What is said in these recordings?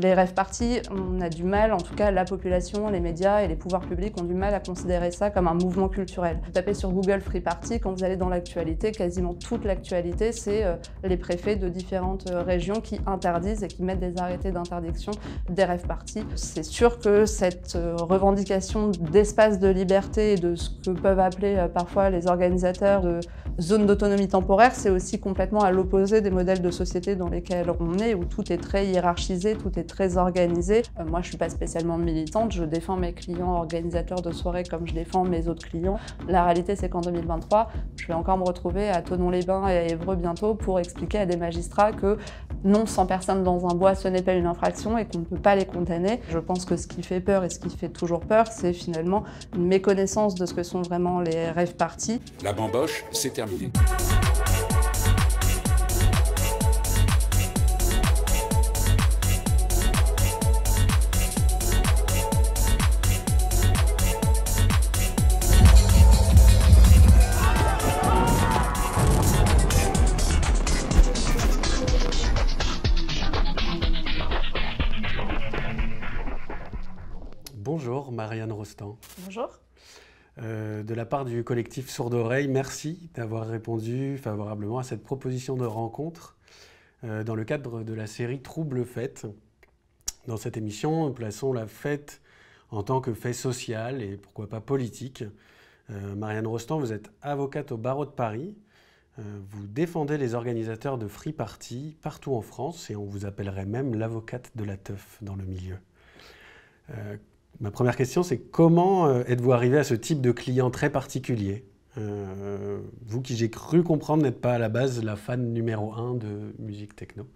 Les rêves partis, on a du mal, en tout cas la population, les médias et les pouvoirs publics ont du mal à considérer ça comme un mouvement culturel. Vous tapez sur Google Free Party, quand vous allez dans l'actualité, quasiment toute l'actualité, c'est euh, les préfets de différentes euh, régions qui interdisent et qui mettent des arrêtés d'interdiction des rêves partis. C'est sûr que cette euh, revendication d'espace de liberté et de ce que peuvent appeler parfois les organisateurs de zones d'autonomie temporaire, c'est aussi complètement à l'opposé des modèles de société dans lesquels on est, où tout est très hiérarchisé, tout est très organisé. Euh, moi, je suis pas spécialement militante, je défends mes clients organisateurs de soirées comme je défends mes autres clients. La réalité, c'est qu'en 2023, je vais encore me retrouver à Tonon-les-Bains et à Évreux bientôt pour expliquer à des magistrats que non, 100 personnes dans un bois, ce n'est pas une infraction et qu'on ne peut pas les condamner. Je pense que ce qui fait peur et ce qui fait toujours peur, c'est finalement une méconnaissance de ce que sont vraiment les rêves partis. La bamboche, c'est terminé. Bonjour Marianne Rostand. Bonjour. Euh, de la part du collectif Sourd'oreille, merci d'avoir répondu favorablement à cette proposition de rencontre euh, dans le cadre de la série Trouble Fête. Dans cette émission, plaçons la fête en tant que fait social et pourquoi pas politique. Euh, Marianne Rostand, vous êtes avocate au barreau de Paris. vous défendez les organisateurs de free party partout en France et on vous appellerait même l'avocate de la teuf dans le milieu Ma première question, c'est comment euh, êtes-vous arrivé à ce type de client très particulier euh, Vous qui j'ai cru comprendre n'êtes pas à la base la fan numéro un de musique techno.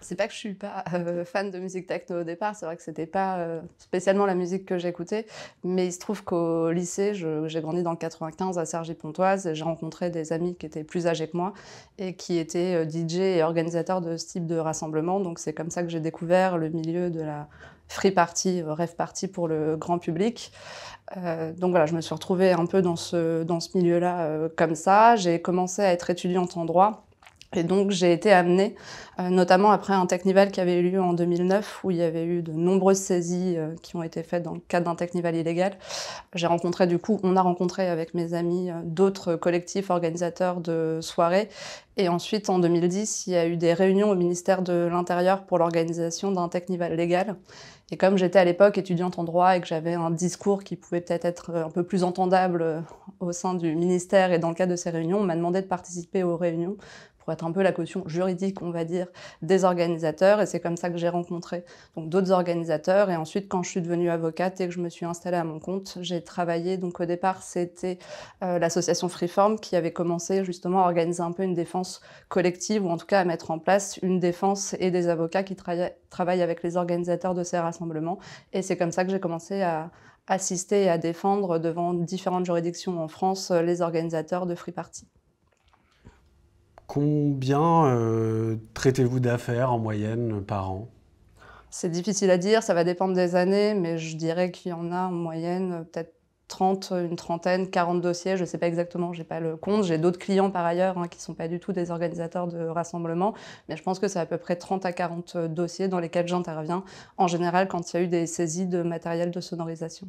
C'est pas que je suis pas euh, fan de musique techno au départ, c'est vrai que c'était pas spécialement la musique que j'écoutais, mais il se trouve qu'au lycée, j'ai grandi dans le 95 à Sergi-Pontoise j'ai rencontré des amis qui étaient plus âgés que moi et qui étaient DJ et organisateurs de ce type de rassemblement, donc c'est comme ça que j'ai découvert le milieu de la free party, euh, rêve party pour le grand public. Euh, donc voilà, je me suis retrouvée un peu dans ce, dans ce milieu-là euh, comme ça. J'ai commencé à être étudiante en droit. Et donc j'ai été amenée, notamment après un technival qui avait eu lieu en 2009, où il y avait eu de nombreuses saisies qui ont été faites dans le cadre d'un technival illégal. J'ai rencontré du coup, on a rencontré avec mes amis d'autres collectifs organisateurs de soirées. Et ensuite, en 2010, il y a eu des réunions au ministère de l'Intérieur pour l'organisation d'un technival légal. Et comme j'étais à l'époque étudiante en droit et que j'avais un discours qui pouvait peut-être être un peu plus entendable euh, au sein du ministère et dans le cadre de ces réunions, on m'a demandé de participer aux réunions pour être un peu la caution juridique, on va dire, des organisateurs. Et c'est comme ça que j'ai rencontré donc d'autres organisateurs. Et ensuite, quand je suis devenue avocate et que je me suis installée à mon compte, j'ai travaillé. Donc au départ, c'était euh, l'association Freeform qui avait commencé justement à organiser un peu une défense collective, ou en tout cas à mettre en place une défense et des avocats qui travaillent avec les organisateurs de ces rassemblements. Et c'est comme ça que j'ai commencé à assister et à défendre devant différentes juridictions en France euh, les organisateurs de Free Party. Combien euh, traitez-vous d'affaires en moyenne par an C'est difficile à dire, ça va dépendre des années, mais je dirais qu'il y en a en moyenne euh, peut-être 30, une trentaine, 40 dossiers, je ne sais pas exactement, je n'ai pas le compte. J'ai d'autres clients par ailleurs hein, qui ne sont pas du tout des organisateurs de rassemblements, mais je pense que c'est à peu près 30 à 40 euh, dossiers dans lesquels j'interviens, en général quand il y a eu des saisies de matériel de sonorisation.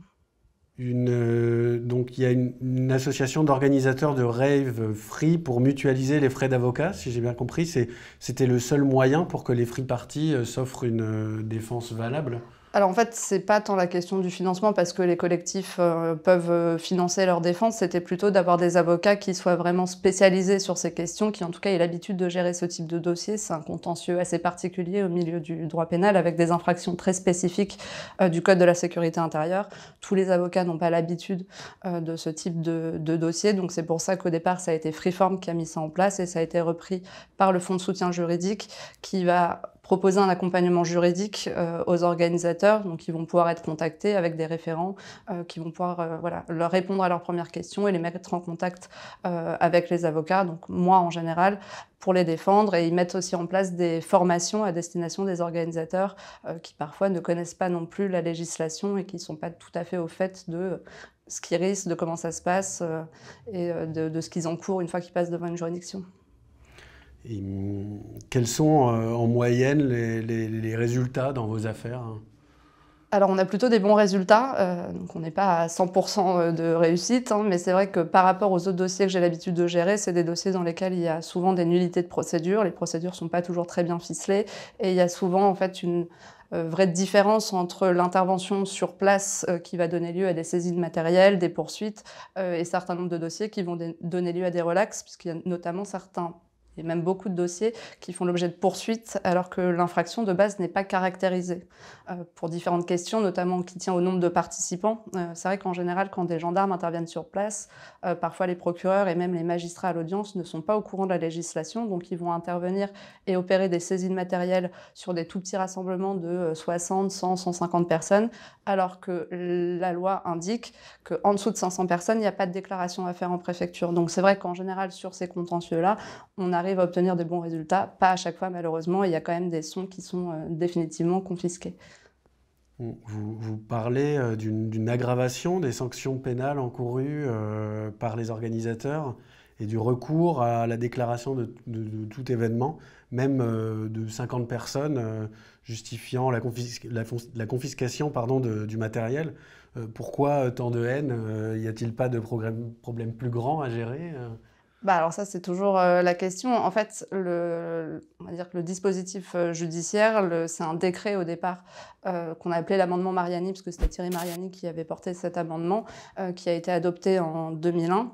Une, euh, donc il y a une, association d'organisateurs de rave free pour mutualiser les frais d'avocat, si j'ai bien compris. C'était le seul moyen pour que les free parties euh, s'offrent une euh, défense valable. Alors en fait, c'est pas tant la question du financement parce que les collectifs euh, peuvent euh, financer leur défense, c'était plutôt d'avoir des avocats qui soient vraiment spécialisés sur ces questions, qui en tout cas aient l'habitude de gérer ce type de dossier. C'est un contentieux assez particulier au milieu du droit pénal avec des infractions très spécifiques euh, du Code de la sécurité intérieure. Tous les avocats n'ont pas l'habitude de ce type de, de dossier, donc c'est pour ça qu'au départ, ça a été Freeform qui a mis ça en place et ça a été repris par le Fonds de soutien juridique qui va proposer un accompagnement juridique euh, aux organisateurs, donc ils vont pouvoir être contactés avec des référents euh, qui vont pouvoir euh, voilà, leur répondre à leurs premières questions et les mettre en contact avec les avocats, donc moi en général, pour les défendre. Et ils mettent aussi en place des formations à destination des organisateurs qui parfois ne connaissent pas non plus la législation et qui ne sont pas tout à fait au fait de ce qui risque, de comment ça se passe et de, de ce qu'ils encourent une fois qu'ils passent devant une juridiction. Et, hum, quels sont euh, en moyenne les, résultats dans vos affaires hein alors on a plutôt des bons résultats, euh, donc on n'est pas à 100% euh, de réussite, hein, mais c'est vrai que par rapport aux autres dossiers que j'ai l'habitude de gérer, c'est des dossiers dans lesquels il y a souvent des nullités de procédure, les procédures ne sont pas toujours très bien ficelées, et il y a souvent en fait une, vraie différence entre l'intervention sur place qui va donner lieu à des saisies de matériel, des poursuites et certains nombres de dossiers qui vont donner lieu à des relax, puisqu'il y a notamment certains il même beaucoup de dossiers qui font l'objet de poursuites alors que l'infraction de base n'est pas caractérisée. Euh, pour différentes questions, notamment qui tient au nombre de participants, euh, c'est vrai qu'en général, quand des gendarmes interviennent sur place, euh, parfois les procureurs et même les magistrats à l'audience ne sont pas au courant de la législation, donc ils vont intervenir et opérer des saisies de matériel sur des tout petits rassemblements de 60, 100, 150 personnes, alors que la loi indique qu'en dessous de 500 personnes, il n'y a pas de déclaration à faire en préfecture. Donc c'est vrai qu'en général, sur ces contentieux-là, on arrive arrive à obtenir de bons résultats. Pas à chaque fois, malheureusement. Il y a quand même des sons qui sont euh, définitivement confisqués. Vous, parlez euh, d'une aggravation des sanctions pénales encourues euh, par les organisateurs et du recours à la déclaration de, tout événement, même de 50 personnes justifiant la, la, confiscation pardon, du matériel. pourquoi tant de haine Y a-t-il pas de problème plus grand à gérer bah, alors ça c'est toujours euh, la question. En fait, le, on va dire que le dispositif euh, judiciaire, c'est un décret au départ euh, qu'on a appelé l'amendement Mariani, parce que c'était Thierry Mariani qui avait porté cet amendement, qui a été adopté en 2001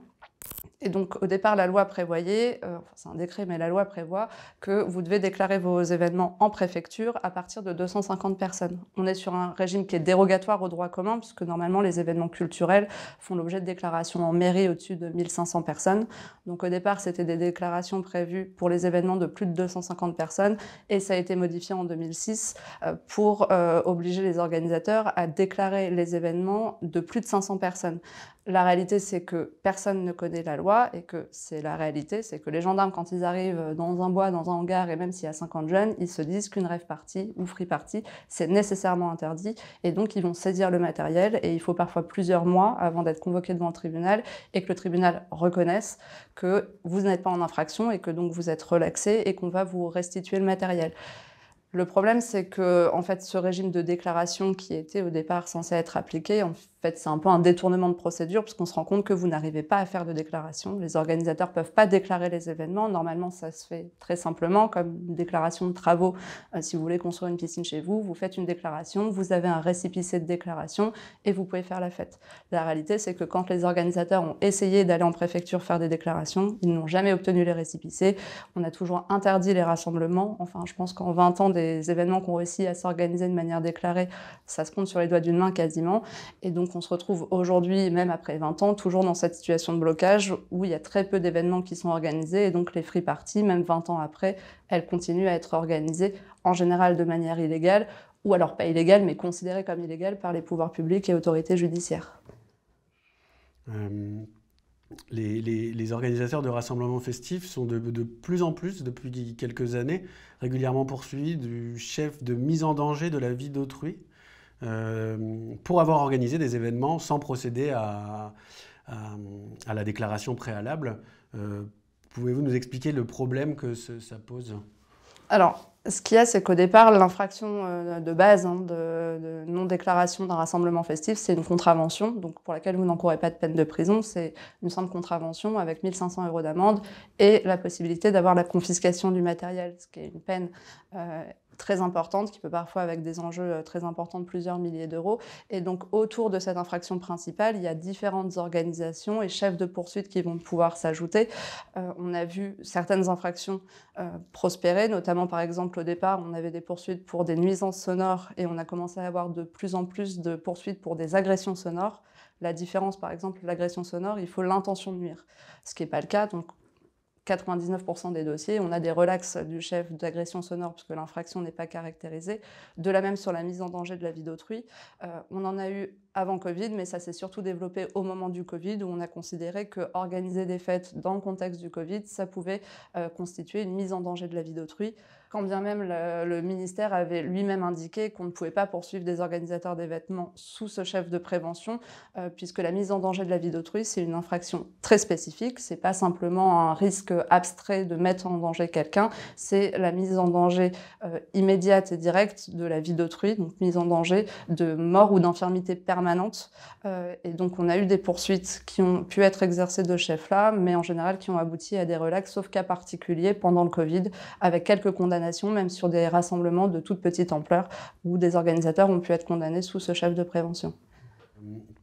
et donc, au départ, la loi prévoyait, euh, c'est un décret, mais la loi prévoit que vous devez déclarer vos événements en préfecture à partir de 250 personnes. On est sur un régime qui est dérogatoire au droit commun, puisque normalement, les événements culturels font l'objet de déclarations en mairie au-dessus de 1500 personnes. Donc, au départ, c'était des déclarations prévues pour les événements de plus de 250 personnes, et ça a été modifié en 2006 euh, pour euh, obliger les organisateurs à déclarer les événements de plus de 500 personnes. La réalité, c'est que personne ne connaît la loi et que c'est la réalité, c'est que les gendarmes, quand ils arrivent euh, dans un bois, dans un hangar, et même s'il y a 50 jeunes, ils se disent qu'une rêve partie ou free party, c'est nécessairement interdit. Et donc, ils vont saisir le matériel et il faut parfois plusieurs mois avant d'être convoqué devant le tribunal et que le tribunal reconnaisse que vous n'êtes pas en infraction et que donc vous êtes relaxé et qu'on va vous restituer le matériel. Le problème, c'est que en fait, ce régime de déclaration qui était au départ censé être appliqué, en fait, c'est un peu un détournement de procédure puisqu'on se rend compte que vous n'arrivez pas à faire de déclaration. Les organisateurs peuvent pas déclarer les événements. Normalement, ça se fait très simplement comme une déclaration de travaux. Euh, si vous voulez construire une piscine chez vous, vous faites une déclaration, vous avez un récipicé de déclaration et vous pouvez faire la fête. La réalité, c'est que quand les organisateurs ont essayé d'aller en préfecture faire des déclarations, ils n'ont jamais obtenu les récipicés. On a toujours interdit les rassemblements. Enfin, je pense qu'en 20 ans, des événements qui ont réussi à s'organiser de manière déclarée, ça se compte sur les doigts d'une main quasiment. Et donc, on se retrouve aujourd'hui, même après 20 ans, toujours dans cette situation de blocage où il y a très peu d'événements qui sont organisés et donc les free parties, même 20 ans après, elles continuent à être organisées en général de manière illégale ou alors pas illégale mais considérées comme illégales par les pouvoirs publics et autorités judiciaires. Euh, les, organisateurs de rassemblements festifs sont de, de, plus en plus, depuis quelques années, régulièrement poursuivis du chef de mise en danger de la vie d'autrui euh, pour avoir organisé des événements sans procéder à, la déclaration préalable. Euh, pouvez-vous nous expliquer le problème que ça pose Alors, ce qu'il y a, c'est qu'au départ, l'infraction euh, de base hein, de, non-déclaration d'un rassemblement festif, c'est une contravention, donc pour laquelle vous n'encourez pas de peine de prison. C'est une simple contravention avec 1500 euros d'amende et la possibilité d'avoir la confiscation du matériel, ce qui est une peine euh, très importante, qui peut parfois avec des enjeux euh, très importants de plusieurs milliers d'euros. Et donc autour de cette infraction principale, il y a différentes organisations et chefs de poursuite qui vont pouvoir s'ajouter. Euh, on a vu certaines infractions euh, prospérer, notamment par exemple au départ, on avait des poursuites pour des nuisances sonores et on a commencé à avoir de plus en plus de poursuites pour des agressions sonores. La différence, par exemple, l'agression sonore, il faut l'intention de nuire, ce qui n'est pas le cas. Donc, 99% des dossiers, on a des relax du chef d'agression sonore puisque l'infraction n'est pas caractérisée. De la même sur la mise en danger de la vie d'autrui, euh, on en a eu avant Covid, mais ça s'est surtout développé au moment du Covid, où on a considéré que organiser des fêtes dans le contexte du Covid, ça pouvait euh, constituer une mise en danger de la vie d'autrui, quand bien même le, ministère avait lui-même indiqué qu'on ne pouvait pas poursuivre des organisateurs d'événements sous ce chef de prévention, euh, puisque la mise en danger de la vie d'autrui, c'est une infraction très spécifique, c'est pas simplement un risque abstrait de mettre en danger quelqu'un, c'est la mise en danger euh, immédiate et directe de la vie d'autrui, donc mise en danger de mort ou d'infirmité permanente permanente. Euh, et donc, on a eu des poursuites qui ont pu être exercées de chef-là, mais en général qui ont abouti à des relax, sauf cas particuliers pendant le Covid, avec quelques condamnations, même sur des rassemblements de toute petite ampleur, où des organisateurs ont pu être condamnés sous ce chef de prévention.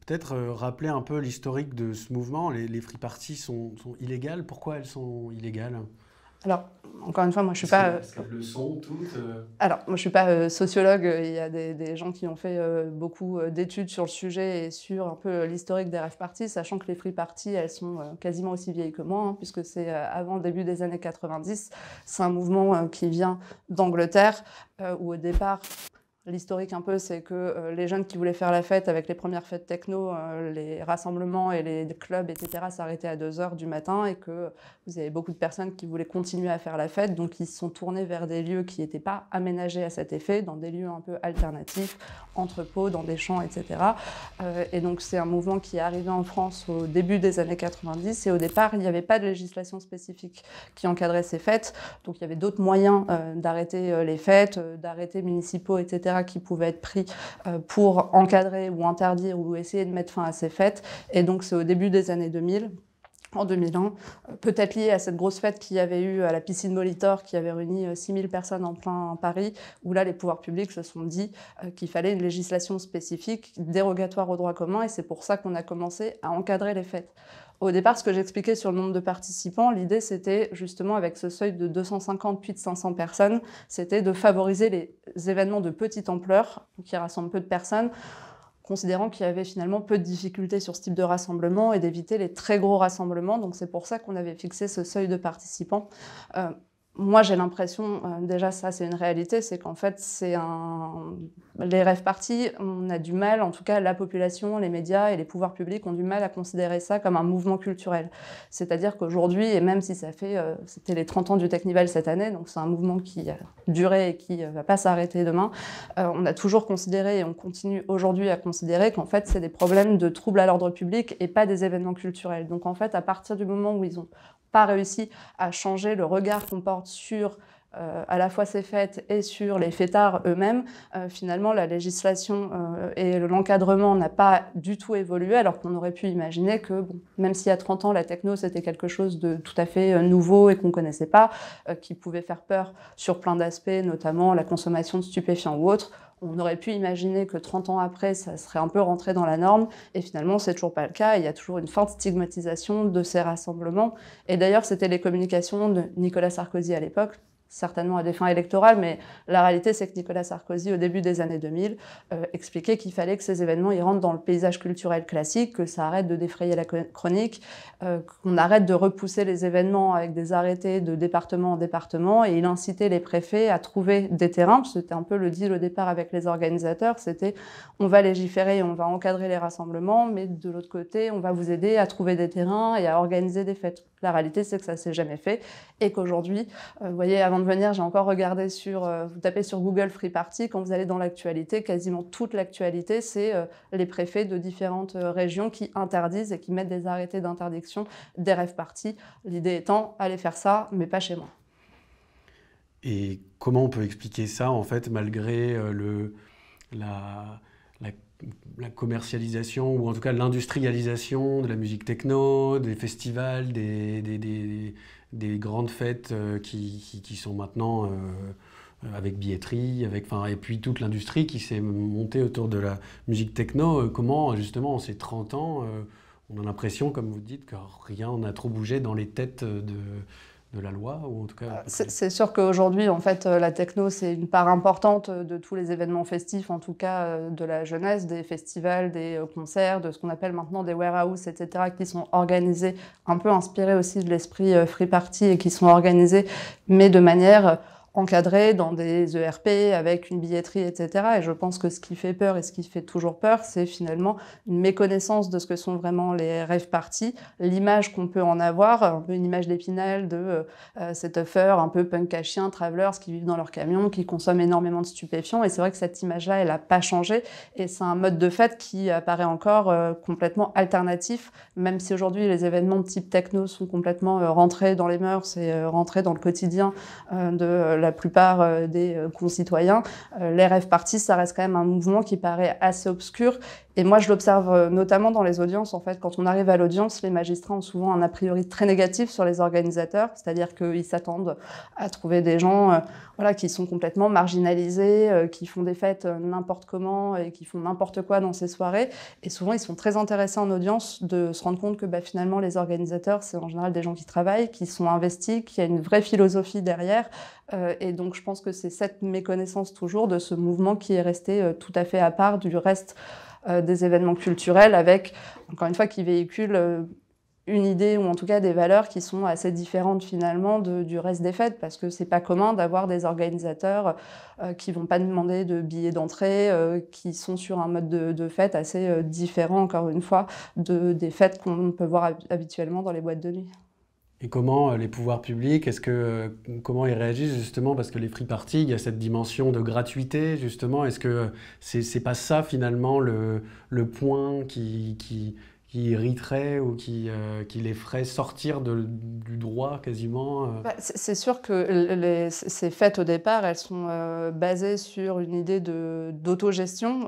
Peut-être euh, rappeler un peu l'historique de ce mouvement. Les, les free parties sont illégales. Pourquoi elles sont illégales alors, encore une fois, moi je suis pas. Euh, euh. Alors, moi je suis pas euh, sociologue. Il y a des, gens qui ont fait beaucoup d'études sur le sujet et sur un peu l'historique des rêves parties, sachant que les free parties, elles sont quasiment aussi vieilles que moi, hein, puisque c'est avant le début des années 90. C'est un mouvement qui vient d'Angleterre, où au départ, L'historique un peu, c'est que euh, les jeunes qui voulaient faire la fête avec les premières fêtes techno, euh, les rassemblements et les clubs, etc., s'arrêtaient à 2h du matin et que vous avez beaucoup de personnes qui voulaient continuer à faire la fête, donc ils se sont tournés vers des lieux qui n'étaient pas aménagés à cet effet, dans des lieux un peu alternatifs, entrepôts, dans des champs, etc. Euh, et donc c'est un mouvement qui est arrivé en France au début des années 90 et au départ, il n'y avait pas de législation spécifique qui encadrait ces fêtes, donc il y avait d'autres moyens d'arrêter les fêtes, d'arrêter municipaux, etc qui pouvaient être pris euh, pour encadrer ou interdire ou essayer de mettre fin à ces fêtes. Et donc c'est au début des années 2000 en 2001, euh, peut-être lié à cette grosse fête qu'il y avait eu à la piscine Molitor, qui avait réuni 6000 euh, personnes en plein Paris, où là, les pouvoirs publics se sont dit qu'il fallait une législation spécifique, dérogatoire au droit commun, et c'est pour ça qu'on a commencé à encadrer les fêtes. Au départ, ce que j'expliquais sur le nombre de participants, l'idée c'était justement avec ce seuil de 250 puis de 500 personnes, c'était de favoriser les événements de petite ampleur qui rassemblent peu de personnes considérant qu'il y avait finalement peu de difficultés sur ce type de rassemblement et d'éviter les très gros rassemblements. Donc c'est pour ça qu'on avait fixé ce seuil de participants. Euh, moi, j'ai l'impression, euh, déjà ça c'est une réalité, c'est qu'en fait, c'est un... les rêves partis, on a du mal, en tout cas la population, les médias et les pouvoirs publics ont du mal à considérer ça comme un mouvement culturel. C'est-à-dire qu'aujourd'hui, et même si ça fait, euh, c'était les 30 ans du Technival cette année, donc c'est un mouvement qui a duré et qui ne euh, va pas s'arrêter demain, on a toujours considéré et on continue aujourd'hui à considérer qu'en fait, c'est des problèmes de troubles à l'ordre public et pas des événements culturels. Donc en fait, à partir du moment où ils ont, pas réussi à changer le regard qu'on porte sur euh, à la fois ces fêtes et sur les fêtards eux-mêmes, euh, finalement, la législation euh, et l'encadrement n'a pas du tout évolué, alors qu'on aurait pu imaginer que, bon, même s'il y a 30 ans, la techno, c'était quelque chose de tout à fait euh, nouveau et qu'on ne connaissait pas, qui pouvait faire peur sur plein d'aspects, notamment la consommation de stupéfiants ou autres, on aurait pu imaginer que 30 ans après, ça serait un peu rentré dans la norme, et finalement, c'est toujours pas le cas. Il y a toujours une forte stigmatisation de ces rassemblements. Et d'ailleurs, c'était les communications de Nicolas Sarkozy à l'époque, certainement à des fins électorales, mais la réalité, c'est que Nicolas Sarkozy, au début des années 2000, euh, expliquait qu'il fallait que ces événements rentrent dans le paysage culturel classique, que ça arrête de défrayer la chronique, euh, qu'on arrête de repousser les événements avec des arrêtés de département en département, et il incitait les préfets à trouver des terrains, c'était un peu le deal au départ avec les organisateurs, c'était on va légiférer on va encadrer les rassemblements, mais de l'autre côté, on va vous aider à trouver des terrains et à organiser des fêtes. La réalité, c'est que ça s'est jamais fait, et qu'aujourd'hui, euh, vous voyez, avant de venir, j'ai encore regardé sur, euh, vous tapez sur Google Free Party, quand vous allez dans l'actualité, quasiment toute l'actualité, c'est euh, les préfets de différentes euh, régions qui interdisent et qui mettent des arrêtés d'interdiction des rêves parties. L'idée étant, allez faire ça, mais pas chez moi. Et comment on peut expliquer ça, en fait, malgré le, la, la, commercialisation, ou en tout cas l'industrialisation de la musique techno, des festivals, des, des, des grandes fêtes euh, qui, sont maintenant euh, euh, avec billetterie, avec, enfin, et puis toute l'industrie qui s'est montée autour de la musique techno. comment, justement, en ces 30 ans, on a l'impression, comme vous dites, que rien n'a trop bougé dans les têtes de, de la loi ou en tout cas euh, C'est sûr qu'aujourd'hui, en fait, euh, la techno, c'est une part importante euh, de tous les événements festifs, en tout cas de la jeunesse, des festivals, des concerts, de ce qu'on appelle maintenant des warehouses, etc., qui sont organisés, un peu inspirés aussi de l'esprit free party et qui sont organisés, mais de manière encadré dans des ERP avec une billetterie, etc. Et je pense que ce qui fait peur et ce qui fait toujours peur, c'est finalement une méconnaissance de ce que sont vraiment les rêves parties, l'image qu'on peut en avoir, un peu une image d'épinal de euh, euh, cet cette un peu punk à chien, travelers qui vivent dans leur camion, qui consomment énormément de stupéfiants. Et c'est vrai que cette image-là, elle n'a pas changé. Et c'est un mode de fête qui apparaît encore euh, complètement alternatif, même si aujourd'hui les événements de type techno sont complètement rentrés dans les mœurs et rentrés dans le quotidien de la plupart euh, des euh, concitoyens, euh, les rêves partis, ça reste quand même un mouvement qui paraît assez obscur. Et moi, je l'observe notamment dans les audiences. En fait, quand on arrive à l'audience, les magistrats ont souvent un a priori très négatif sur les organisateurs, c'est-à-dire qu'ils s'attendent à trouver des gens voilà, qui sont complètement marginalisés, qui font des fêtes n'importe comment et qui font n'importe quoi dans ces soirées. Et souvent, ils sont très intéressés en audience de se rendre compte que bah, finalement, les organisateurs, c'est en général des gens qui travaillent, qui sont investis, qu'il y a une vraie philosophie derrière euh, et donc je pense que c'est cette méconnaissance toujours de ce mouvement qui est resté euh, tout à fait à part du reste euh, des événements culturels, avec, encore une fois, qui véhicule une idée ou en tout cas des valeurs qui sont assez différentes finalement du reste des fêtes parce que c'est pas commun d'avoir des organisateurs qui vont pas demander de billets d'entrée, qui sont sur un mode de, fête assez différent encore une fois de, des fêtes qu'on peut voir habituellement dans les boîtes de nuit. Et comment euh, les pouvoirs publics, est-ce que euh, comment ils réagissent justement parce que les free parties, il y a cette dimension de gratuité justement. Est-ce que euh, c'est, pas ça finalement le, le point qui, qui qui irriterait ou qui, euh, qui, les ferait sortir de, du droit quasiment euh. bah, C'est sûr que les, ces fêtes au départ, elles sont euh, basées sur une idée d'autogestion.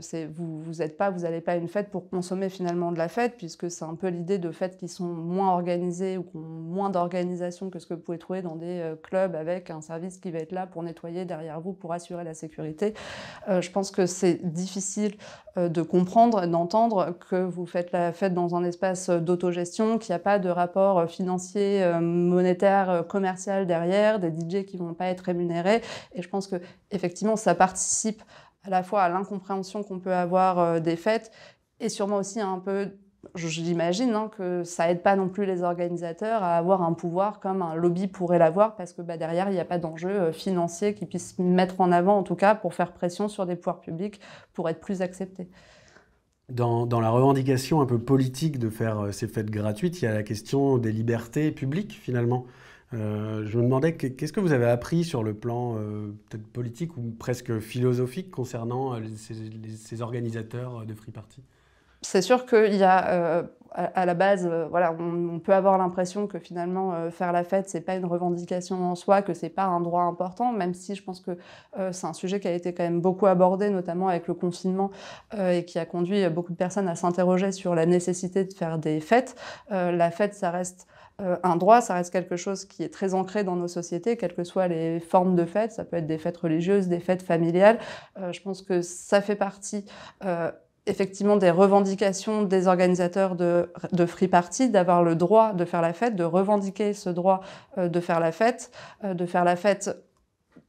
c'est vous vous n'allez pas, vous pas à une fête pour consommer finalement de la fête, puisque c'est un peu l'idée de fêtes qui sont moins organisées ou qui ont moins d'organisation que ce que vous pouvez trouver dans des clubs avec un service qui va être là pour nettoyer derrière vous, pour assurer la sécurité. je pense que c'est difficile de comprendre, d'entendre que vous faites l'a euh, dans un espace euh, d'autogestion, qu'il n'y a pas de rapport euh, financier, monétaire, commercial derrière, des DJ qui ne vont pas être rémunérés. Et je pense que ça participe à la fois à l'incompréhension qu'on peut avoir des fêtes et sûrement aussi un peu je l'imagine, hein, que ça aide pas non plus les organisateurs à avoir un pouvoir comme un lobby pourrait l'avoir parce que bah, derrière il n'y a pas d'enjeu financier qui puissent mettre en avant en tout cas pour faire pression sur des pouvoirs publics pour être plus acceptés dans, la revendication un peu politique de faire euh, ces fêtes gratuites, il y a la question des libertés publiques finalement. Euh, je me demandais qu'est-ce que vous avez appris sur le plan euh, peut-être politique ou presque philosophique concernant ces, organisateurs de Free Party C'est sûr qu'il y a à la base, euh, voilà, on, peut avoir l'impression que finalement euh, faire la fête, c'est pas une revendication en soi, que c'est pas un droit important, même si je pense que euh, c'est un sujet qui a été quand même beaucoup abordé, notamment avec le confinement, et qui a conduit beaucoup de personnes à s'interroger sur la nécessité de faire des fêtes. la fête, ça reste un droit, ça reste quelque chose qui est très ancré dans nos sociétés, quelles que soient les formes de fêtes. Ça peut être des fêtes religieuses, des fêtes familiales. je pense que ça fait partie effectivement des revendications des organisateurs de, free party d'avoir le droit de faire la fête, de revendiquer ce droit euh, de faire la fête, euh, de faire la fête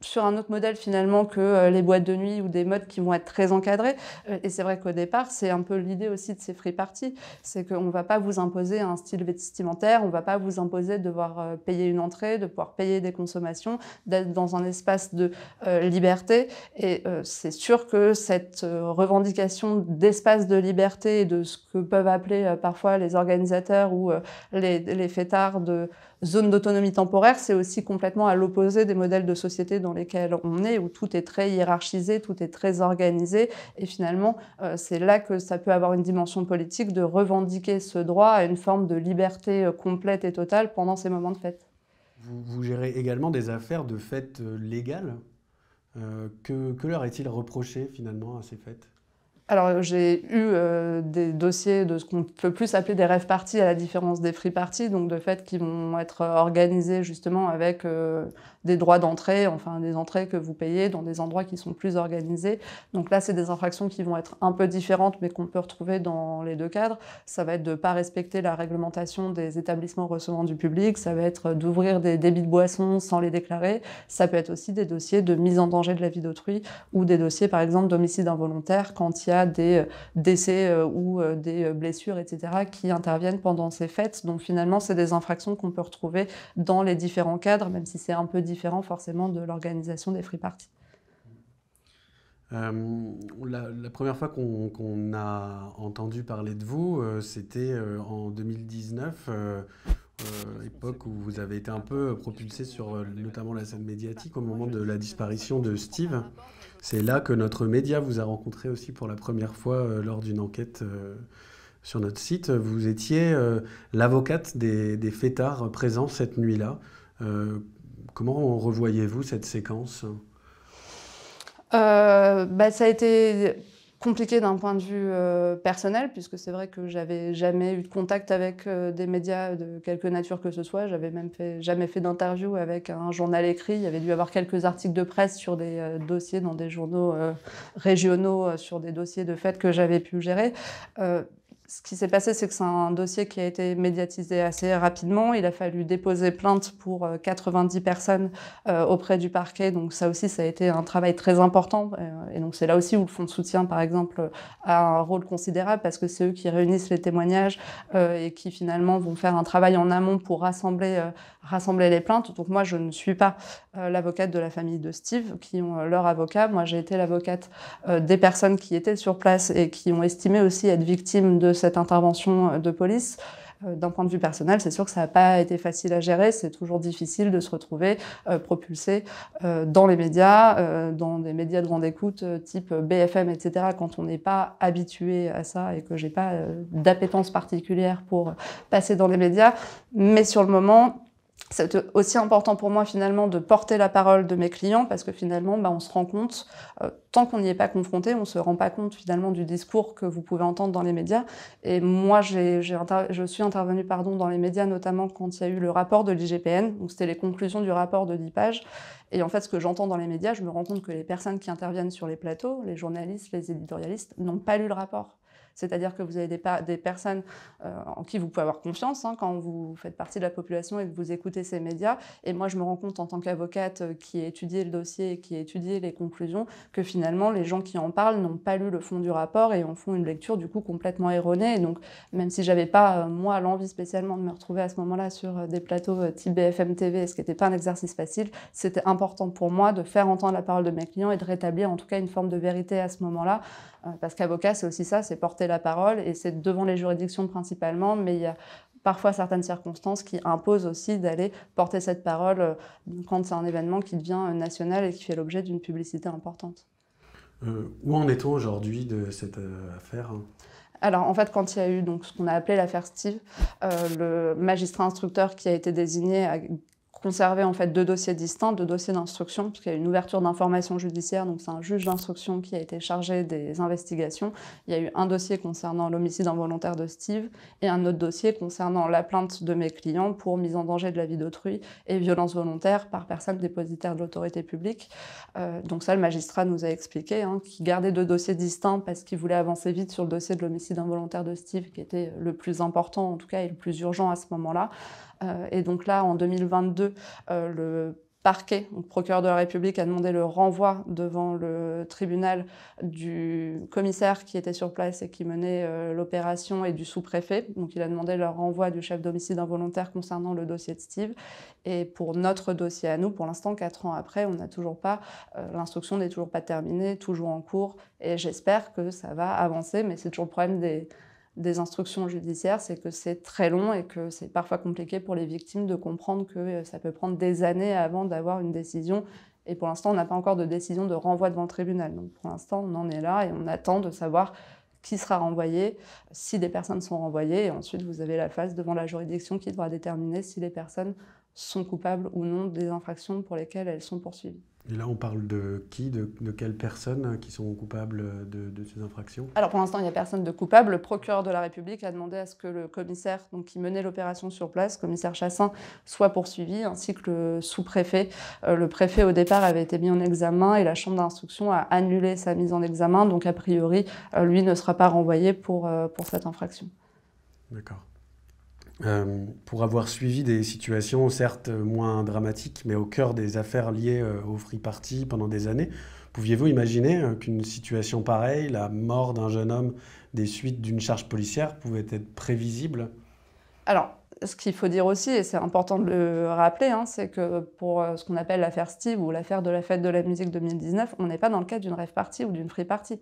sur un autre modèle finalement que euh, les boîtes de nuit ou des modes qui vont être très encadrés. Et c'est vrai qu'au départ, c'est un peu l'idée aussi de ces free parties, c'est qu'on ne va pas vous imposer un style vestimentaire, on ne va pas vous imposer devoir euh, payer une entrée, de pouvoir payer des consommations, d'être dans un espace de euh, liberté. Et c'est sûr que cette revendication d'espace de liberté et de ce que peuvent appeler parfois les organisateurs ou les fêtards de Zone d'autonomie temporaire, c'est aussi complètement à l'opposé des modèles de société dans lesquels on est, où tout est très hiérarchisé, tout est très organisé. Et finalement, euh, c'est là que ça peut avoir une dimension politique de revendiquer ce droit à une forme de liberté euh, complète et totale pendant ces moments de fête. Vous, gérez également des affaires de fêtes euh, légales. que leur est-il reproché finalement à ces fêtes alors j'ai eu euh, des dossiers de ce qu'on peut plus appeler des rêves parties à la différence des free parties, donc de fait qui vont être organisés justement avec euh, des droits d'entrée, enfin des entrées que vous payez dans des endroits qui sont plus organisés. Donc là, c'est des infractions qui vont être un peu différentes, mais qu'on peut retrouver dans les deux cadres. Ça va être de ne pas respecter la réglementation des établissements recevant du public, ça va être d'ouvrir des débits de boissons sans les déclarer, ça peut être aussi des dossiers de mise en danger de la vie d'autrui ou des dossiers, par exemple, d'homicide involontaire quand il y a des euh, décès euh, ou euh, des blessures, etc., qui interviennent pendant ces fêtes. Donc finalement, c'est des infractions qu'on peut retrouver dans les différents cadres, même si c'est un peu différent différent forcément de l'organisation des free parties. Euh, la, première fois qu'on a entendu parler de vous, euh, c'était euh, en 2019, époque où vous avez été un peu propulsé sur notamment la scène médiatique au moment de la disparition de Steve. C'est là que notre média vous a rencontré aussi pour la première fois lors d'une enquête sur notre site. Vous étiez l'avocate des, des fêtards présents cette nuit-là. Comment revoyez-vous cette séquence euh, bah, Ça a été compliqué d'un point de vue euh, personnel, puisque c'est vrai que j'avais jamais eu de contact avec euh, des médias de quelque nature que ce soit. J'avais même fait, jamais fait d'interview avec un journal écrit. Il y avait dû avoir quelques articles de presse sur des dossiers dans des journaux régionaux, sur des dossiers de fait que j'avais pu gérer ce qui s'est passé, c'est que c'est un dossier qui a été médiatisé assez rapidement. Il a fallu déposer plainte pour 90 euh, personnes euh, auprès du parquet. Donc ça aussi, ça a été un travail très important. Euh, et donc c'est là aussi où le fonds de soutien, par exemple, a un rôle considérable parce que c'est eux qui réunissent les témoignages et qui finalement vont faire un travail en amont pour rassembler rassembler les plaintes. Donc moi, je ne suis pas euh, l'avocate de la famille de Steve, qui ont euh, leur avocat. Moi, j'ai été l'avocate euh, des personnes qui étaient sur place et qui ont estimé aussi être victimes de cette intervention de police. D'un point de vue personnel, c'est sûr que ça n'a pas été facile à gérer. C'est toujours difficile de se retrouver propulsé dans les médias, dans des médias de grande écoute type BFM, etc. Quand on n'est pas habitué à ça et que j'ai pas d'appétence particulière pour passer dans les médias. Mais sur le moment, c'est aussi important pour moi finalement de porter la parole de mes clients parce que finalement bah, on se rend compte, euh, tant qu'on n'y est pas confronté, on ne se rend pas compte finalement du discours que vous pouvez entendre dans les médias. Et moi je suis intervenue pardon, dans les médias notamment quand il y a eu le rapport de l'IGPN, donc c'était les conclusions du rapport de 10 pages. Et en fait ce que j'entends dans les médias, je me rends compte que les personnes qui interviennent sur les plateaux, les journalistes, les éditorialistes, n'ont pas lu le rapport. C'est-à-dire que vous avez des, des personnes euh, en qui vous pouvez avoir confiance hein, quand vous faites partie de la population et que vous écoutez ces médias. Et moi, je me rends compte en tant qu'avocate euh, qui a étudié le dossier et qui a étudié les conclusions que finalement, les gens qui en parlent n'ont pas lu le fond du rapport et en font une lecture du coup complètement erronée. donc, même si j'avais pas, euh, moi, l'envie spécialement de me retrouver à ce moment-là sur des plateaux type BFM TV, ce qui n'était pas un exercice facile, c'était important pour moi de faire entendre la parole de mes clients et de rétablir en tout cas une forme de vérité à ce moment-là. parce qu'avocat, c'est aussi ça, c'est porter la parole et c'est devant les juridictions principalement, mais il y a parfois certaines circonstances qui imposent aussi d'aller porter cette parole euh, quand c'est un événement qui devient national et qui fait l'objet d'une publicité importante. Euh, où en est-on aujourd'hui de cette euh, affaire hein alors en fait, quand il y a eu donc, ce qu'on a appelé l'affaire Steve, le magistrat instructeur qui a été désigné a conserver en fait deux dossiers distincts, deux dossiers d'instruction, puisqu'il y a une ouverture d'information judiciaire, donc c'est un juge d'instruction qui a été chargé des investigations. Il y a eu un dossier concernant l'homicide involontaire de Steve et un autre dossier concernant la plainte de mes clients pour mise en danger de la vie d'autrui et violence volontaire par personne dépositaire de l'autorité publique. Euh, donc ça, le magistrat nous a expliqué hein, qu'il gardait deux dossiers distincts parce qu'il voulait avancer vite sur le dossier de l'homicide involontaire de Steve, qui était le plus important en tout cas et le plus urgent à ce moment-là, euh, et donc là, en 2022, euh, le parquet, le procureur de la République, a demandé le renvoi devant le tribunal du commissaire qui était sur place et qui menait euh, l'opération et du sous-préfet. Donc il a demandé le renvoi du chef d'homicide involontaire concernant le dossier de Steve. Et pour notre dossier à nous, pour l'instant, quatre ans après, on n'a toujours pas, l'instruction n'est toujours pas terminée, toujours en cours. Et j'espère que ça va avancer, mais c'est toujours le problème des, des instructions judiciaires, c'est que c'est très long et que c'est parfois compliqué pour les victimes de comprendre que euh, ça peut prendre des années avant d'avoir une décision. Et pour l'instant, on n'a pas encore de décision de renvoi devant le tribunal. Donc pour l'instant, on en est là et on attend de savoir qui sera renvoyé, si des personnes sont renvoyées. Et ensuite, vous avez la phase devant la juridiction qui devra déterminer si les personnes sont coupables ou non des infractions pour lesquelles elles sont poursuivies. Et là, on parle de qui, de, quelles personnes qui sont coupables de, ces infractions Alors pour l'instant, il n'y a personne de coupable. Le procureur de la République a demandé à ce que le commissaire donc, qui menait l'opération sur place, commissaire Chassin, soit poursuivi, ainsi que le sous-préfet. Euh, le préfet, au départ, avait été mis en examen et la chambre d'instruction a annulé sa mise en examen. Donc a priori, euh, lui ne sera pas renvoyé pour, euh, pour cette infraction. D'accord. Euh, pour avoir suivi des situations certes moins dramatiques, mais au cœur des affaires liées euh, au Free Party pendant des années. Pouviez-vous imaginer euh, qu'une situation pareille, la mort d'un jeune homme des suites d'une charge policière, pouvait être prévisible Alors, ce qu'il faut dire aussi, et c'est important de le rappeler, hein, c'est que pour euh, ce qu'on appelle l'affaire Steve ou l'affaire de la fête de la musique 2019, on n'est pas dans le cadre d'une rêve party ou d'une free party.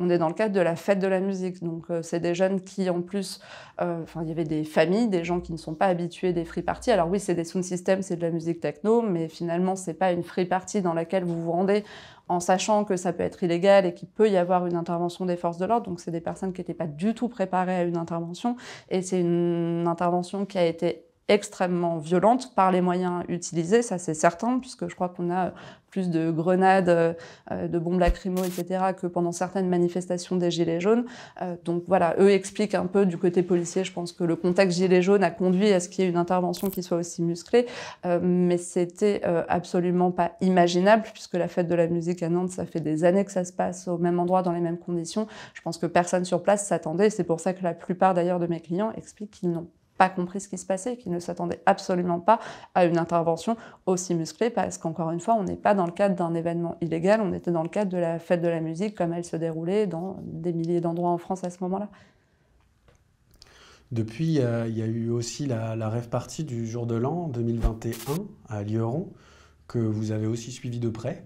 On est dans le cadre de la fête de la musique. Donc, euh, c'est des jeunes qui, en plus, euh, enfin, il y avait des familles, des gens qui ne sont pas habitués des free parties. Alors oui, c'est des sound systems, c'est de la musique techno, mais finalement, c'est pas une free party dans laquelle vous vous rendez en sachant que ça peut être illégal et qu'il peut y avoir une intervention des forces de l'ordre. Donc, c'est des personnes qui n'étaient pas du tout préparées à une intervention et c'est une intervention qui a été extrêmement violente par les moyens utilisés, ça c'est certain, puisque je crois qu'on a euh, plus de grenades, euh, euh, de bombes lacrymo, etc., que pendant certaines manifestations des Gilets jaunes. donc voilà, eux expliquent un peu du côté policier, je pense que le contact Gilets jaunes a conduit à ce qu'il y ait une intervention qui soit aussi musclée, mais c'était absolument pas imaginable, puisque la fête de la musique à Nantes, ça fait des années que ça se passe au même endroit, dans les mêmes conditions. Je pense que personne sur place s'attendait, c'est pour ça que la plupart d'ailleurs de mes clients expliquent qu'ils n'ont pas compris ce qui se passait, qui ne s'attendaient absolument pas à une intervention aussi musclée, parce qu'encore une fois, on n'est pas dans le cadre d'un événement illégal, on était dans le cadre de la fête de la musique comme elle se déroulait dans des milliers d'endroits en France à ce moment-là. Depuis, il y a eu aussi la, la rêve partie du jour de l'an 2021 à Lyon, que vous avez aussi suivi de près.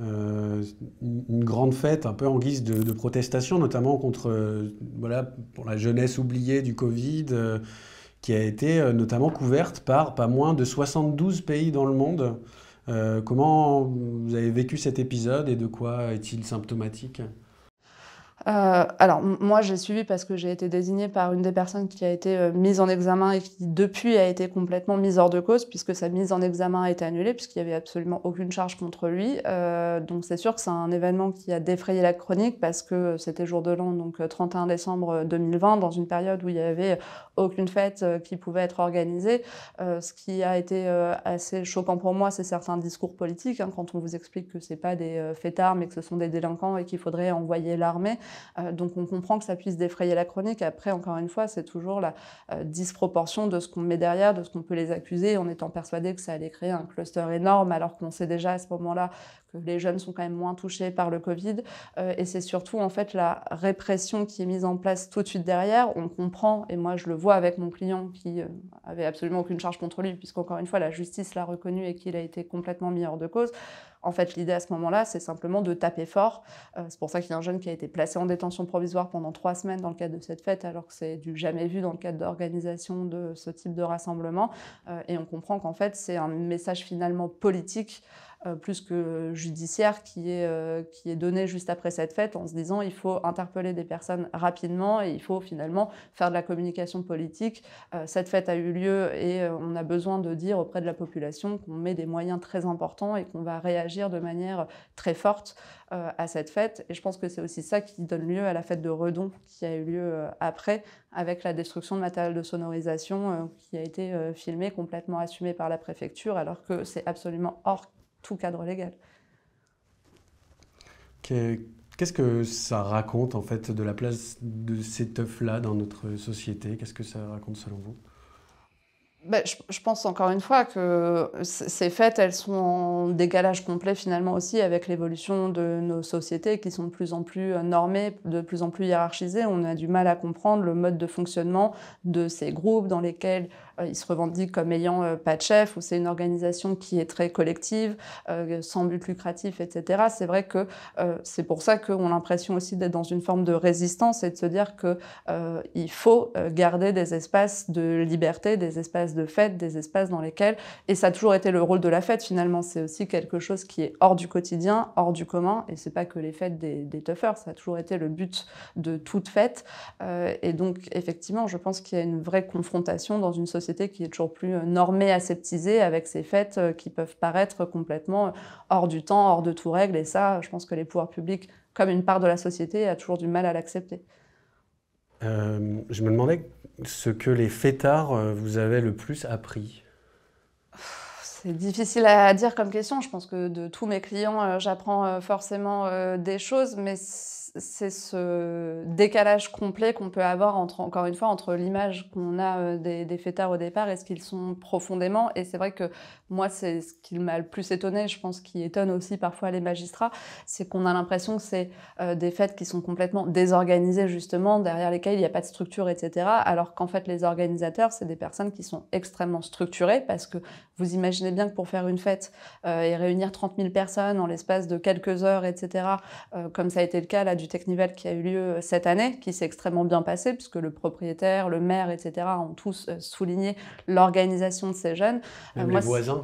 Euh, une grande fête un peu en guise de, protestation, notamment contre euh, voilà, pour la jeunesse oubliée du Covid, euh, qui a été euh, notamment couverte par pas moins de 72 pays dans le monde. Euh, comment vous avez vécu cet épisode et de quoi est-il symptomatique euh, alors moi j'ai suivi parce que j'ai été désignée par une des personnes qui a été mise en examen et qui depuis a été complètement mise hors de cause puisque sa mise en examen a été annulée puisqu'il n'y avait absolument aucune charge contre lui. donc c'est sûr que c'est un événement qui a défrayé la chronique parce que c'était jour de l'an donc 31 décembre 2020 dans une période où il y avait aucune fête euh, qui pouvait être organisée. Euh, ce qui a été euh, assez choquant pour moi, c'est certains discours politiques. Hein, quand on vous explique que c'est pas des fêtards, mais que ce sont des délinquants et qu'il faudrait envoyer l'armée. donc on comprend que ça puisse défrayer la chronique. Après, encore une fois, c'est toujours la disproportion de ce qu'on met derrière, de ce qu'on peut les accuser, en étant persuadé que ça allait créer un cluster énorme, alors qu'on sait déjà à ce moment-là les jeunes sont quand même moins touchés par le Covid. Euh, et c'est surtout en fait la répression qui est mise en place tout de suite derrière. On comprend, et moi je le vois avec mon client qui euh, avait absolument aucune charge contre lui, puisqu'encore une fois la justice l'a reconnu et qu'il a été complètement mis hors de cause. En fait, l'idée à ce moment-là, c'est simplement de taper fort. Euh, c'est pour ça qu'il y a un jeune qui a été placé en détention provisoire pendant trois semaines dans le cadre de cette fête, alors que c'est du jamais vu dans le cadre d'organisation de ce type de rassemblement. et on comprend qu'en fait, c'est un message finalement politique euh, plus que judiciaire qui est, euh, qui est donné juste après cette fête en se disant il faut interpeller des personnes rapidement et il faut finalement faire de la communication politique. Euh, cette fête a eu lieu et on a besoin de dire auprès de la population qu'on met des moyens très importants et qu'on va réagir de manière très forte à cette fête. Et je pense que c'est aussi ça qui donne lieu à la fête de Redon qui a eu lieu après, avec la destruction de matériel de sonorisation qui a été filmée, complètement assumée par la préfecture, alors que c'est absolument hors tout cadre légal. Qu'est-ce que ça raconte en fait de la place de ces teufs-là dans notre société Qu'est-ce que ça raconte selon vous ben, je, pense encore une fois que ces fêtes, elles sont en décalage complet finalement aussi avec l'évolution de nos sociétés qui sont de plus en plus euh, normées, de plus en plus hiérarchisées. On a du mal à comprendre le mode de fonctionnement de ces groupes dans lesquels euh, ils se revendiquent comme ayant euh, pas de chef, ou c'est une organisation qui est très collective, euh, sans but lucratif, etc. C'est vrai que c'est pour ça qu'on a l'impression aussi d'être dans une forme de résistance et de se dire qu'il faut garder des espaces de liberté, des espaces de fête, des espaces dans lesquels, et ça a toujours été le rôle de la fête finalement, c'est aussi quelque chose qui est hors du quotidien, hors du commun, et c'est pas que les fêtes des, des ça a toujours été le but de toute fête. et donc effectivement, je pense qu'il y a une vraie confrontation dans une société qui est toujours plus euh, normée, aseptisée, avec ces fêtes euh, qui peuvent paraître complètement euh, hors du temps, hors de tout règle. Et ça, je pense que les pouvoirs publics, comme une part de la société, a toujours du mal à l'accepter. je me demandais ce que les fêtards vous avez le plus appris. C'est difficile à dire comme question. Je pense que de tous mes clients, j'apprends forcément des choses, mais c'est ce décalage complet qu'on peut avoir, entre, encore une fois, entre l'image qu'on a euh, des, des fêtards au départ et ce qu'ils sont profondément. Et c'est vrai que moi, c'est ce qui m'a le plus étonné, je pense, qui étonne aussi parfois les magistrats, c'est qu'on a l'impression que c'est euh, des fêtes qui sont complètement désorganisées, justement, derrière lesquelles il n'y a pas de structure, etc. Alors qu'en fait, les organisateurs, c'est des personnes qui sont extrêmement structurées, parce que vous imaginez bien que pour faire une fête euh, et réunir 30 000 personnes en l'espace de quelques heures, etc., euh, comme ça a été le cas là du Technival qui a eu lieu cette année, qui s'est extrêmement bien passé, puisque le propriétaire, le maire, etc., ont tous souligné l'organisation de ces jeunes. Même les voisins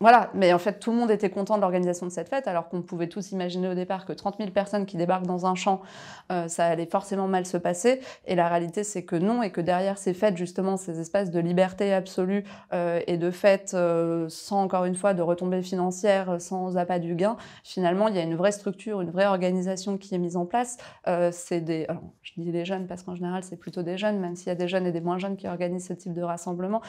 voilà, mais en fait, tout le monde était content de l'organisation de cette fête, alors qu'on pouvait tous imaginer au départ que 30 000 personnes qui débarquent dans un champ, euh, ça allait forcément mal se passer. Et la réalité, c'est que non, et que derrière ces fêtes, justement, ces espaces de liberté absolue euh, et de fêtes euh, sans, encore une fois, de retombées financières, sans appât du gain, finalement, il y a une vraie structure, une vraie organisation qui est mise en place. c'est des, alors, je dis des jeunes parce qu'en général, c'est plutôt des jeunes, même s'il y a des jeunes et des moins jeunes qui organisent ce type de rassemblement.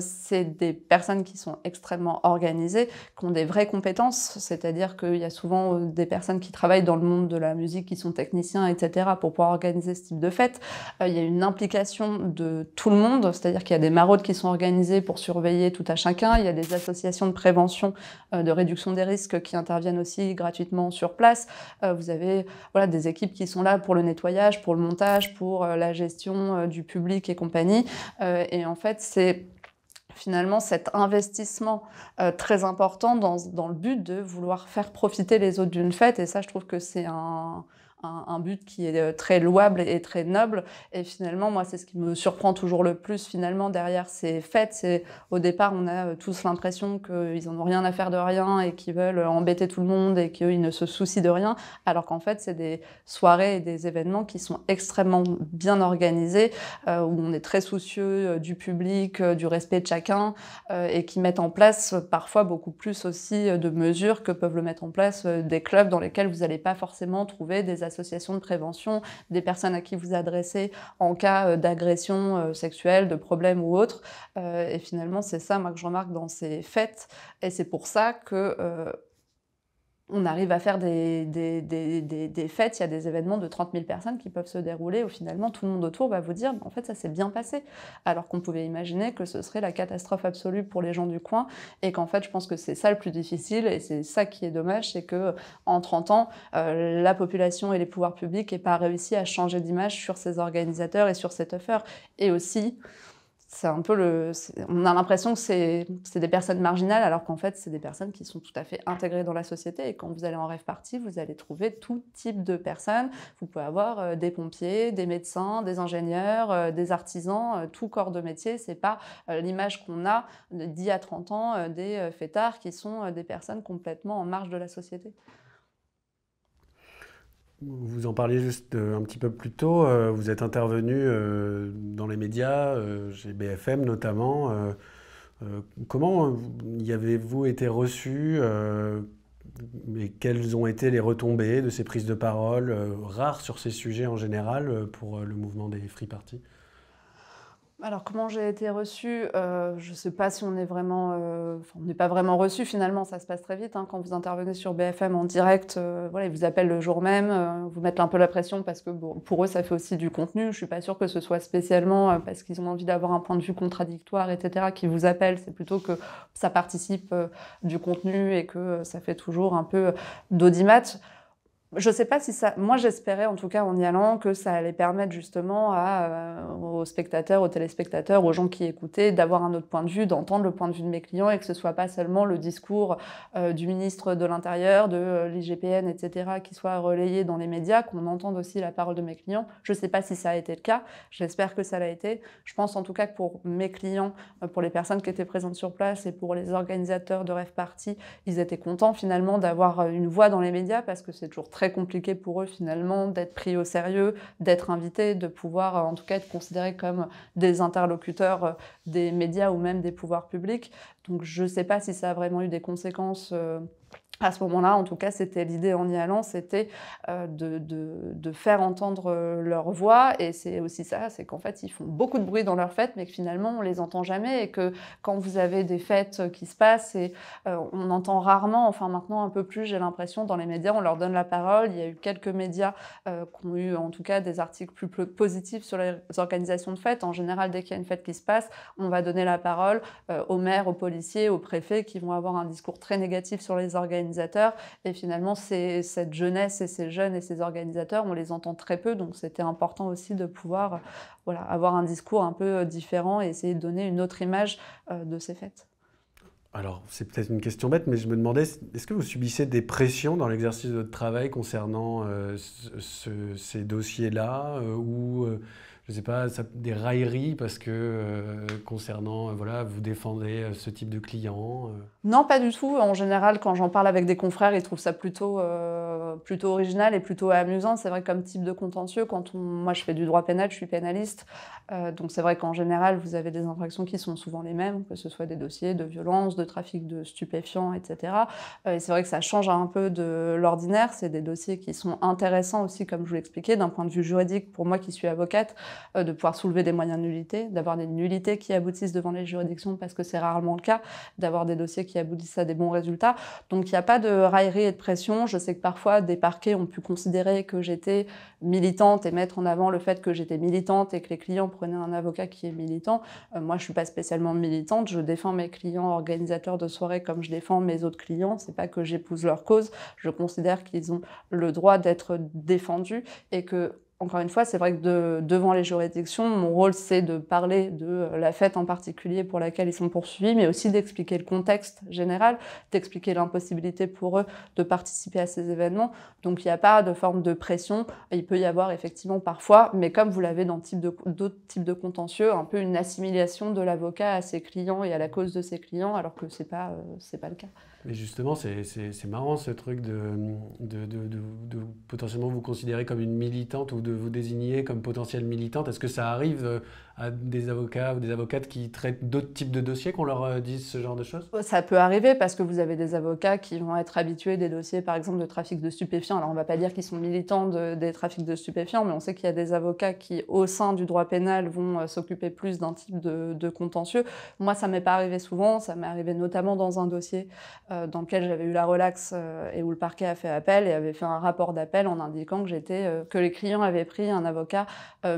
c'est des personnes qui sont extrêmement organisées organisés, qui ont des vraies compétences, c'est-à-dire qu'il y a souvent euh, des personnes qui travaillent dans le monde de la musique, qui sont techniciens, etc., pour pouvoir organiser ce type de fête. Euh, il y a une implication de tout le monde, c'est-à-dire qu'il y a des maraudes qui sont organisées pour surveiller tout à chacun, il y a des associations de prévention, euh, de réduction des risques qui interviennent aussi gratuitement sur place, vous avez voilà, des équipes qui sont là pour le nettoyage, pour le montage, pour la gestion du public et compagnie. Et en fait, c'est finalement cet investissement euh, très important dans, dans, le but de vouloir faire profiter les autres d'une fête. Et ça, je trouve que c'est un, un, un, but qui est euh, très louable et très noble. Et finalement, moi, c'est ce qui me surprend toujours le plus, finalement, derrière ces fêtes. C'est au départ, on a euh, tous l'impression qu'ils n'en ont rien à faire de rien et qu'ils veulent euh, embêter tout le monde et qu'ils ne se soucient de rien. Alors qu'en fait, c'est des soirées et des événements qui sont extrêmement bien organisés, où on est très soucieux du public, du respect de chacun, et qui mettent en place parfois beaucoup plus aussi de mesures que peuvent le mettre en place des clubs dans lesquels vous n'allez pas forcément trouver des associations de prévention, des personnes à qui vous adressez en cas euh, d'agression euh, sexuelle, de problème ou autre. Euh, et finalement, c'est ça, moi, que je remarque dans ces fêtes. Et c'est pour ça que on arrive à faire des, des, des, des, fêtes, il y a des événements de 30 000 personnes qui peuvent se dérouler, où finalement tout le monde autour va vous dire, en fait ça s'est bien passé, alors qu'on pouvait imaginer que ce serait la catastrophe absolue pour les gens du coin, et qu'en fait je pense que c'est ça le plus difficile, et c'est ça qui est dommage, c'est que en 30 ans, euh, la population et les pouvoirs publics n'aient pas réussi à changer d'image sur ces organisateurs et sur cette offre et aussi c'est un peu On a l'impression que c'est des personnes marginales, alors qu'en fait, c'est des personnes qui sont tout à fait intégrées dans la société. Et quand vous allez en rêve partie, vous allez trouver tout type de personnes. Vous pouvez avoir euh, des pompiers, des médecins, des ingénieurs, euh, des artisans, euh, tout corps de métier. Ce n'est pas l'image qu'on a de 10 à 30 ans des fêtards qui sont des personnes complètement en marge de la société. Vous en parliez juste euh, un petit peu plus tôt. Euh, vous êtes intervenu euh, dans les médias, chez BFM notamment. Comment y avez-vous été reçu et quelles ont été les retombées de ces prises de parole, rares sur ces sujets en général, pour le mouvement des Free Party alors comment j'ai été reçue euh, Je ne sais pas si on est vraiment, euh, on n'est pas vraiment reçu finalement. Ça se passe très vite hein, quand vous intervenez sur BFM en direct. Euh, voilà, ils vous appellent le jour même, euh, vous mettent un peu la pression parce que bon, pour eux ça fait aussi du contenu. Je ne suis pas sûre que ce soit spécialement parce qu'ils ont envie d'avoir un point de vue contradictoire, etc. Qui vous appellent, c'est plutôt que ça participe du contenu et que ça fait toujours un peu d'audimat je ne sais pas si ça. Moi, j'espérais, en tout cas, en y allant, que ça allait permettre justement à, euh, aux spectateurs, aux téléspectateurs, aux gens qui écoutaient, d'avoir un autre point de vue, d'entendre le point de vue de mes clients et que ce soit pas seulement le discours euh, du ministre de l'Intérieur, de euh, l'IGPN, etc., qui soit relayé dans les médias, qu'on entende aussi la parole de mes clients. Je ne sais pas si ça a été le cas. J'espère que ça l'a été. Je pense en tout cas que pour mes clients, pour les personnes qui étaient présentes sur place et pour les organisateurs de Rêve Party, ils étaient contents finalement d'avoir une voix dans les médias parce que c'est toujours très très compliqué pour eux finalement d'être pris au sérieux, d'être invités, de pouvoir euh, en tout cas être considérés comme des interlocuteurs euh, des médias ou même des pouvoirs publics. Donc je ne sais pas si ça a vraiment eu des conséquences euh, à ce moment-là, en tout cas, c'était l'idée en y allant, c'était euh, de, faire entendre euh, leur voix. Et c'est aussi ça, c'est qu'en fait, ils font beaucoup de bruit dans leurs fêtes, mais que finalement, on les entend jamais. Et que quand vous avez des fêtes euh, qui se passent, et on entend rarement, enfin maintenant un peu plus, j'ai l'impression, dans les médias, on leur donne la parole. Il y a eu quelques médias qui ont eu en tout cas des articles plus, positifs sur les organisations de fêtes. En général, dès qu'il y a une fête qui se passe, on va donner la parole aux maires, aux policiers, aux préfets qui vont avoir un discours très négatif sur les organisations et finalement, c'est cette jeunesse et ces jeunes et ces organisateurs, on les entend très peu. Donc c'était important aussi de pouvoir voilà, avoir un discours un peu euh, différent et essayer de donner une autre image euh, de ces fêtes. Alors, c'est peut-être une question bête, mais je me demandais, est-ce que vous subissez des pressions dans l'exercice de votre travail concernant euh, ces dossiers-là ou, je sais pas, des railleries parce que euh, concernant, euh, voilà, vous défendez euh, ce type de client Non, pas du tout. En général, quand j'en parle avec des confrères, ils trouvent ça plutôt, plutôt original et plutôt amusant. C'est vrai comme type de contentieux, quand moi je fais du droit pénal, je suis pénaliste, donc c'est vrai qu'en général, vous avez des infractions qui sont souvent les mêmes, que ce soit des dossiers de violence, de trafic de stupéfiants, etc. et c'est vrai que ça change un peu de l'ordinaire. C'est des dossiers qui sont intéressants aussi, comme je vous l'expliquais, d'un point de vue juridique pour moi qui suis avocate. Euh, de pouvoir soulever des moyens de nullité, d'avoir des nullités qui aboutissent devant les juridictions parce que c'est rarement le cas, d'avoir des dossiers qui aboutissent à des bons résultats. Donc il n'y a pas de raillerie et de pression. Je sais que parfois des parquets ont pu considérer que j'étais militante et mettre en avant le fait que j'étais militante et que les clients prenaient un avocat qui est militant. Euh, moi je ne suis pas spécialement militante, je défends mes clients organisateurs de soirées comme je défends mes autres clients. C'est pas que j'épouse leur cause, je considère qu'ils ont le droit d'être défendus et que encore une fois, c'est vrai que devant les juridictions, mon rôle, c'est de parler de euh, la fête en particulier pour laquelle ils sont poursuivis, mais aussi d'expliquer le contexte général, d'expliquer l'impossibilité pour eux de participer à ces événements. Donc, il n'y a pas de forme de pression. Il peut y avoir effectivement parfois, mais comme vous l'avez dans d'autres types de contentieux, un peu une assimilation de l'avocat à ses clients et à la cause de ses clients, alors que ce n'est pas, euh, c'est pas le cas. Mais justement, c'est marrant ce truc de, de, de, potentiellement vous considérer comme une militante ou de vous désigner comme potentielle militante. Est-ce que ça arrive euh, à des avocats ou des avocates qui traitent d'autres types de dossiers qu'on leur euh, dise ce genre de choses Ça peut arriver parce que vous avez des avocats qui vont être habitués des dossiers, par exemple, de trafic de stupéfiants. Alors, on ne va pas dire qu'ils sont militants des trafics de stupéfiants, mais on sait qu'il y a des avocats qui, au sein du droit pénal, vont euh, s'occuper plus d'un type de, contentieux. Moi, ça ne m'est pas arrivé souvent. Ça m'est arrivé notamment dans un dossier euh, dans lequel j'avais eu la relax et où le parquet a fait appel et avait fait un rapport d'appel en indiquant que j'étais que les clients avaient pris un avocat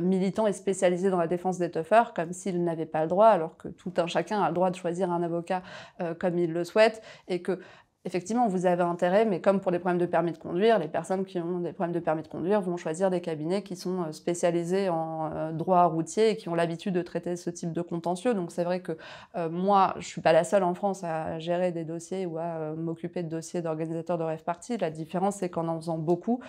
militant et spécialisé dans la défense des comme s'il n'avait pas le droit, alors que tout un chacun a le droit de choisir un avocat euh, comme il le souhaite, et que effectivement, vous avez intérêt, mais comme pour les problèmes de permis de conduire, les personnes qui ont des problèmes de permis de conduire vont choisir des cabinets qui sont euh, spécialisés en euh, droit routier et qui ont l'habitude de traiter ce type de contentieux. Donc c'est vrai que euh, moi, je ne suis pas la seule en France à gérer des dossiers ou à m'occuper de dossiers d'organisateurs de rêve partie La différence, c'est qu'en en faisant beaucoup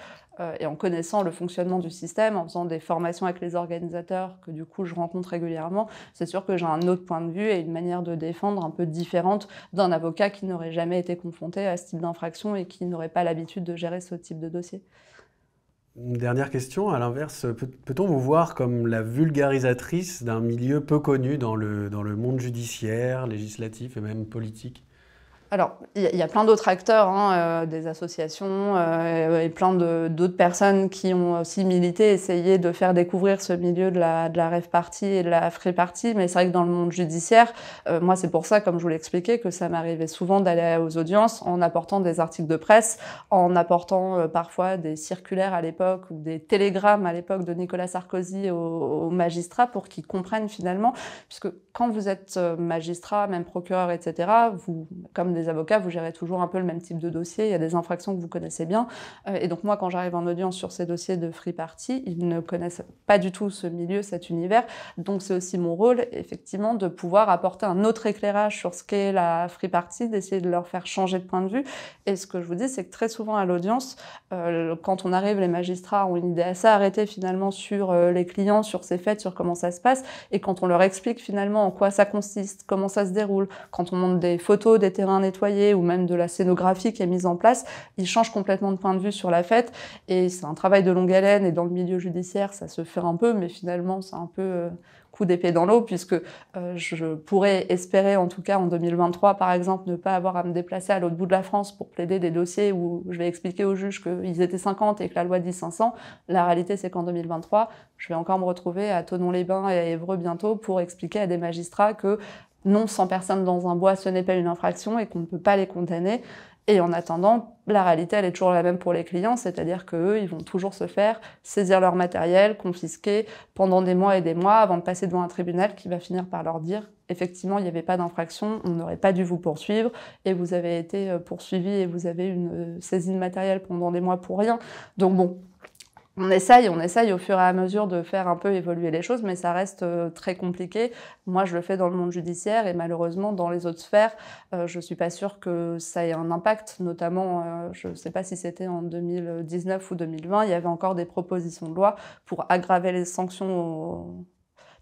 et en connaissant le fonctionnement du système, en faisant des formations avec les organisateurs que du coup je rencontre régulièrement, c'est sûr que j'ai un autre point de vue et une manière de défendre un peu différente d'un avocat qui n'aurait jamais été confronté à ce type d'infraction et qui n'auraient pas l'habitude de gérer ce type de dossier. Une dernière question, à l'inverse, peut-on vous voir comme la vulgarisatrice d'un milieu peu connu dans le, dans le monde judiciaire, législatif et même politique alors, il y, a plein d'autres acteurs, hein, euh, des associations euh, et plein d'autres personnes qui ont aussi milité, essayé de faire découvrir ce milieu de la, de la rêve partie et de la free partie, Mais c'est vrai que dans le monde judiciaire, euh, moi, c'est pour ça, comme je vous l'expliquais, que ça m'arrivait souvent d'aller aux audiences en apportant des articles de presse, en apportant parfois des circulaires à l'époque ou des télégrammes à l'époque de Nicolas Sarkozy aux, aux magistrats pour qu'ils comprennent finalement, puisque quand vous êtes magistrat, même procureur, etc., vous, comme des avocats, vous gérez toujours un peu le même type de dossier. Il y a des infractions que vous connaissez bien. Euh, et donc, moi, quand j'arrive en audience sur ces dossiers de free party, ils ne connaissent pas du tout ce milieu, cet univers. Donc, c'est aussi mon rôle, effectivement, de pouvoir apporter un autre éclairage sur ce qu'est la free party, d'essayer de leur faire changer de point de vue. Et ce que je vous dis, c'est que très souvent à l'audience, euh, quand on arrive, les magistrats ont une idée assez arrêtée finalement sur euh, les clients, sur ces fêtes, sur comment ça se passe. Et quand on leur explique finalement en quoi ça consiste, comment ça se déroule, quand on montre des photos des terrains nettoyer ou même de la scénographie qui est mise en place, il change complètement de point de vue sur la fête. Et c'est un travail de longue haleine. Et dans le milieu judiciaire, ça se fait un peu, mais finalement, c'est un peu euh, coup d'épée dans l'eau, puisque euh, je pourrais espérer, en tout cas en 2023, par exemple, ne pas avoir à me déplacer à l'autre bout de la France pour plaider des dossiers où je vais expliquer au juge qu'ils étaient 50 et que la loi dit 500. La réalité, c'est qu'en 2023, je vais encore me retrouver à Tonon-les-Bains et à Évreux bientôt pour expliquer à des magistrats que non, 100 personnes dans un bois, ce n'est pas une infraction et qu'on ne peut pas les condamner. Et en attendant, la réalité, elle est toujours la même pour les clients, c'est-à-dire qu'eux, ils vont toujours se faire saisir leur matériel, confisquer pendant des mois et des mois avant de passer devant un tribunal qui va finir par leur dire effectivement, il n'y avait pas d'infraction, on n'aurait pas dû vous poursuivre et vous avez été euh, poursuivi et vous avez une euh, saisie de matériel pendant des mois pour rien. Donc bon, on essaye, on essaye au fur et à mesure de faire un peu évoluer les choses, mais ça reste euh, très compliqué. Moi, je le fais dans le monde judiciaire et malheureusement, dans les autres sphères, euh, je ne suis pas sûre que ça ait un impact. Notamment, euh, je ne sais pas si c'était en 2019 ou 2020, il y avait encore des propositions de loi pour aggraver les sanctions aux,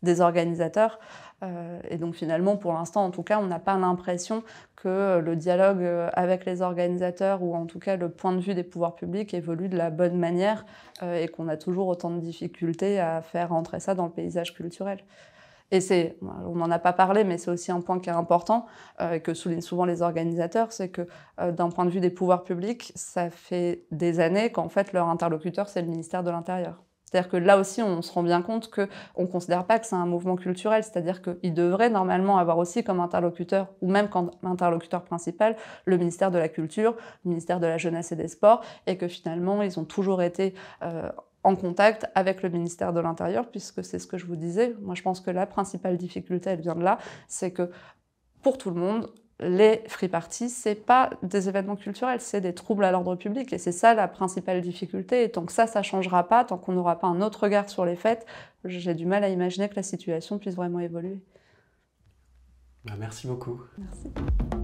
des organisateurs. Euh, et donc finalement, pour l'instant, en tout cas, on n'a pas l'impression que le dialogue euh, avec les organisateurs ou en tout cas le point de vue des pouvoirs publics évolue de la bonne manière euh, et qu'on a toujours autant de difficultés à faire entrer ça dans le paysage culturel. Et c'est, on n'en a pas parlé, mais c'est aussi un point qui est important, et que soulignent souvent les organisateurs, c'est que d'un point de vue des pouvoirs publics, ça fait des années qu'en fait leur interlocuteur, c'est le ministère de l'Intérieur. C'est-à-dire que là aussi, on se rend bien compte qu'on ne considère pas que c'est un mouvement culturel, c'est-à-dire qu'il devrait normalement avoir aussi comme interlocuteur, ou même comme interlocuteur principal, le ministère de la Culture, le ministère de la Jeunesse et des Sports, et que finalement, ils ont toujours été... Euh, en contact avec le ministère de l'Intérieur, puisque c'est ce que je vous disais. Moi, je pense que la principale difficulté, elle vient de là, c'est que pour tout le monde, les free parties, c'est pas des événements culturels, c'est des troubles à l'ordre public. Et c'est ça la principale difficulté. Et tant que ça, ça changera pas, tant qu'on n'aura pas un autre regard sur les fêtes, j'ai du mal à imaginer que la situation puisse vraiment évoluer. Bah, merci beaucoup. Merci.